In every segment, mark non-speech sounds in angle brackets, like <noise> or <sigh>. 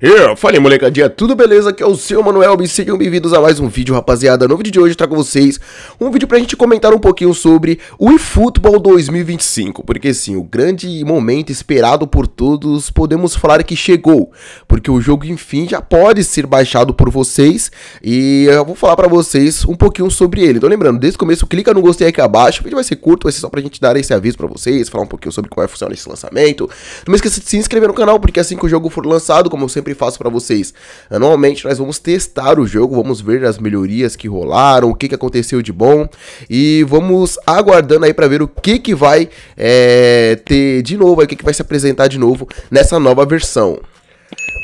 Eu falei, molecadinha, tudo beleza? Aqui é o seu Manuel me sejam bem-vindos a mais um vídeo, rapaziada. No vídeo de hoje eu trago vocês um vídeo pra gente comentar um pouquinho sobre o eFootball 2025, porque sim, o grande momento esperado por todos, podemos falar que chegou, porque o jogo enfim já pode ser baixado por vocês e eu vou falar pra vocês um pouquinho sobre ele. Então lembrando, desde o começo clica no gostei aqui abaixo, o vídeo vai ser curto, vai ser só pra gente dar esse aviso pra vocês, falar um pouquinho sobre como vai funcionar esse lançamento. Não esqueça de se inscrever no canal, porque assim que o jogo for lançado, como eu sempre sempre faço para vocês. Anualmente nós vamos testar o jogo, vamos ver as melhorias que rolaram, o que, que aconteceu de bom e vamos aguardando aí para ver o que, que vai é, ter de novo, aí, o que, que vai se apresentar de novo nessa nova versão.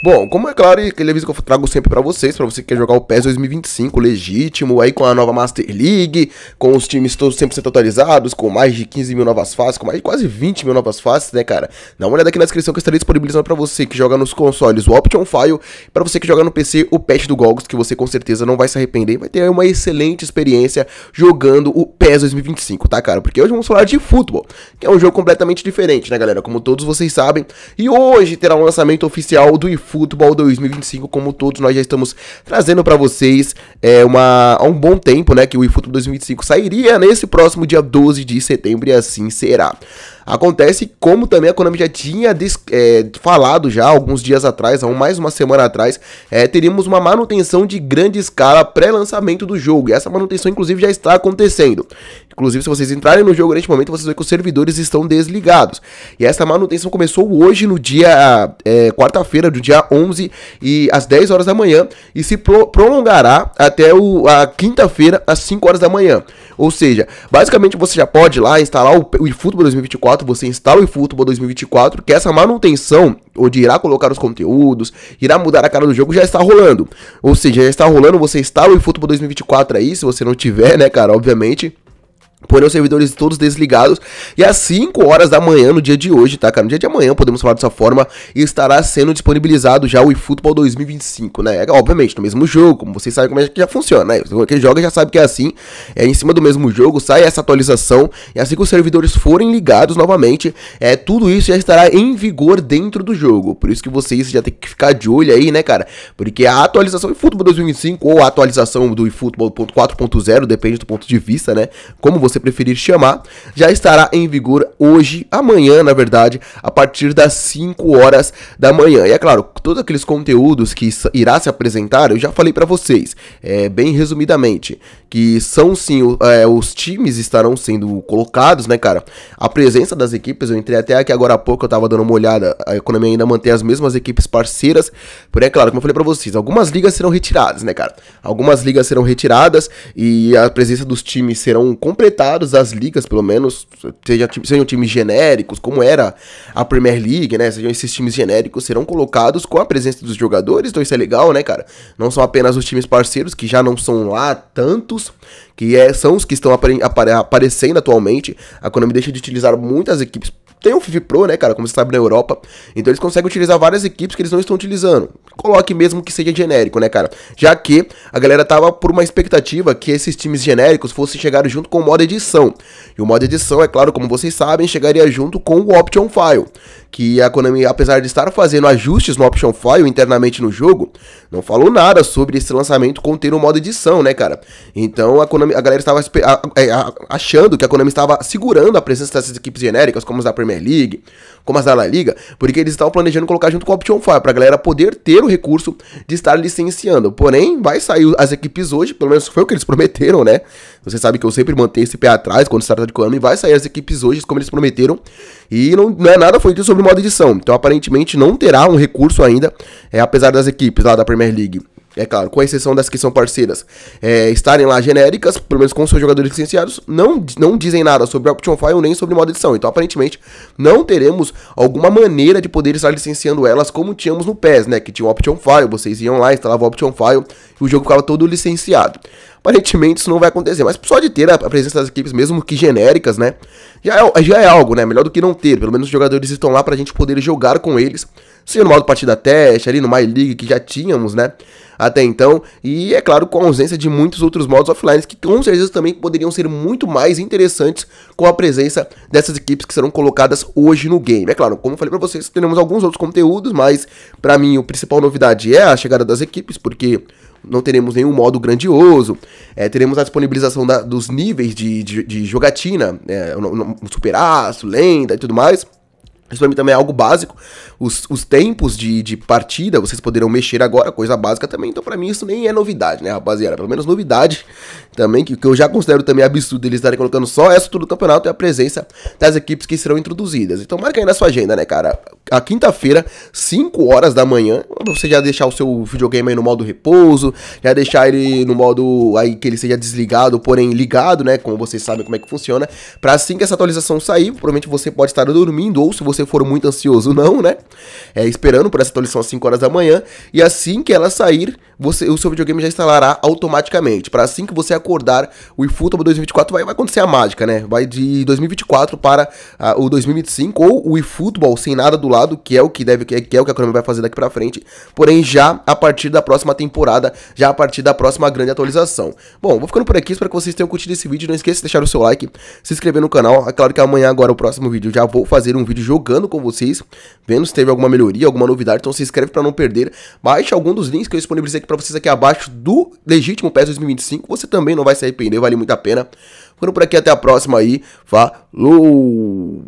Bom, como é claro, aquele aviso que eu trago sempre para vocês, para você que quer jogar o PES 2025 legítimo, aí com a nova Master League, com os times todos 100% atualizados, com mais de 15 mil novas faces, com mais de quase 20 mil novas faces, né, cara? Dá uma olhada aqui na descrição que eu estarei disponibilizando para você que joga nos consoles o Option File, para você que joga no PC o patch do Golgos que você com certeza não vai se arrepender, vai ter uma excelente experiência jogando o PES 2025, tá, cara? Porque hoje vamos falar de futebol, que é um jogo completamente diferente, né, galera? Como todos vocês sabem, e hoje terá um lançamento oficial do eFootball Futebol 2025, como todos nós já estamos trazendo para vocês é, uma, há um bom tempo, né? Que o eFootball 2025 sairia nesse próximo dia 12 de setembro e assim será. Acontece como também a Konami já tinha é, falado já alguns dias atrás, há mais uma semana atrás, é, teríamos uma manutenção de grande escala pré-lançamento do jogo. E essa manutenção, inclusive, já está acontecendo. Inclusive, se vocês entrarem no jogo neste momento, vocês vão ver que os servidores estão desligados. E essa manutenção começou hoje, no dia é, quarta-feira, do dia dia 11 e às 10 horas da manhã e se pro prolongará até o, a quinta-feira às 5 horas da manhã. Ou seja, basicamente você já pode ir lá instalar o, o eFootball 2024, você instala o eFootball 2024, que essa manutenção onde irá colocar os conteúdos, irá mudar a cara do jogo, já está rolando. Ou seja, já está rolando, você instala o eFootball 2024 aí, se você não tiver, né, cara, obviamente. Porém, os servidores todos desligados. E às 5 horas da manhã, no dia de hoje, tá, cara? No dia de amanhã, podemos falar dessa forma, estará sendo disponibilizado já o eFootball 2025, né? Obviamente, no mesmo jogo, como vocês sabem como é que já funciona, né? Quem joga já sabe que é assim. É em cima do mesmo jogo, sai essa atualização. E assim que os servidores forem ligados novamente, é tudo isso já estará em vigor dentro do jogo. Por isso que vocês já tem que ficar de olho aí, né, cara? Porque a atualização eFootball 2025 ou a atualização do eFootball 4.0, depende do ponto de vista, né? Como você você preferir chamar, já estará em vigor hoje, amanhã, na verdade, a partir das 5 horas da manhã. E é claro, todos aqueles conteúdos que irá se apresentar, eu já falei para vocês, é, bem resumidamente, que são sim, o, é, os times estarão sendo colocados, né, cara? A presença das equipes, eu entrei até aqui agora há pouco, eu tava dando uma olhada, a economia ainda mantém as mesmas equipes parceiras, porém, é claro, como eu falei para vocês, algumas ligas serão retiradas, né, cara? Algumas ligas serão retiradas e a presença dos times serão completados, as ligas, pelo menos, sejam times genéricos, como era a Premier League, né? Sejam esses times genéricos, serão colocados com a presença dos jogadores, então isso é legal, né, cara? Não são apenas os times parceiros, que já não são lá tantos, que é, são os que estão apare, apare, aparecendo atualmente. A Konami deixa de utilizar muitas equipes tem o FIFA Pro, né, cara, como você sabe, na Europa. Então eles conseguem utilizar várias equipes que eles não estão utilizando. Coloque mesmo que seja genérico, né, cara? Já que a galera tava por uma expectativa que esses times genéricos fossem chegar junto com o modo edição. E o modo edição, é claro, como vocês sabem, chegaria junto com o Option File que a Konami, apesar de estar fazendo ajustes no Option File internamente no jogo, não falou nada sobre esse lançamento conter um modo edição, né, cara? Então a Konami, a galera estava é, achando que a Konami estava segurando a presença dessas equipes genéricas, como as da Premier League, como as da La Liga, porque eles estavam planejando colocar junto com o Option File, a galera poder ter o recurso de estar licenciando. Porém, vai sair as equipes hoje, pelo menos foi o que eles <laughs> prometeram, né? Você sabe que eu sempre mantenho esse pé atrás quando se trata de Konami, vai sair as equipes hoje, como eles prometeram. E não, não é nada foi dito sobre modo edição. Então, aparentemente, não terá um recurso ainda, é, apesar das equipes lá da Premier League é claro, com exceção das que são parceiras, é, estarem lá genéricas, pelo menos com seus jogadores licenciados, não, não dizem nada sobre Option File nem sobre o modo edição. Então, aparentemente, não teremos alguma maneira de poder estar licenciando elas como tínhamos no PES, né? Que tinha o Option File, vocês iam lá, instalavam o Option File e o jogo ficava todo licenciado aparentemente isso não vai acontecer. Mas só de ter a presença das equipes, mesmo que genéricas, né? Já é, já é algo, né? Melhor do que não ter. Pelo menos os jogadores estão lá pra gente poder jogar com eles. Seja no modo partida teste, ali no My League que já tínhamos, né? até então, e é claro, com a ausência de muitos outros modos offline que com certeza também poderiam ser muito mais interessantes com a presença dessas equipes que serão colocadas hoje no game. É claro, como eu falei para vocês, teremos alguns outros conteúdos, mas para mim o principal novidade é a chegada das equipes, porque não teremos nenhum modo grandioso, é, teremos a disponibilização da, dos níveis de, de, de jogatina, é, super aço, lenda e tudo mais. Isso pra mim também é algo básico. Os, os tempos de, de partida, vocês poderão mexer agora, coisa básica também. Então, para mim, isso nem é novidade, né, rapaziada? Pelo menos novidade também, que, que eu já considero também absurdo eles estarem colocando só essa tudo do campeonato e a presença das equipes que serão introduzidas. Então, marca aí na sua agenda, né, cara? A quinta-feira, 5 horas da manhã, você já deixar o seu videogame aí no modo repouso, já deixar ele no modo aí que ele seja desligado, porém ligado, né? Como vocês sabem como é que funciona. Para assim que essa atualização sair, provavelmente você pode estar dormindo ou se você eu for muito ansioso, <laughs> não, né? É, esperando por essa atualização às 5 horas da manhã. E assim que ela sair, você, o seu videogame já instalará automaticamente. Para assim que você acordar, o eFootball 2024 vai, vai acontecer a mágica, né? Vai de 2024 para ah, o 2025 ou o eFootball sem nada do lado, que é o que deve, que é, que é o que a Konami vai fazer daqui para frente. Porém, já a partir da próxima temporada, já a partir da próxima grande atualização. Bom, vou ficando por aqui, espero que vocês tenham curtido esse vídeo. Não esqueça de deixar o seu like, se inscrever no canal. É claro que amanhã agora o próximo vídeo já vou fazer um vídeo jogo jogando com vocês, vendo se teve alguma melhoria, alguma novidade. Então se inscreve para não perder. Baixe algum dos links que eu disponibilizei aqui para vocês aqui abaixo do Legítimo PES 2025. Você também não vai se arrepender, vale muito a pena. Ficando por aqui, até a próxima aí. Falou!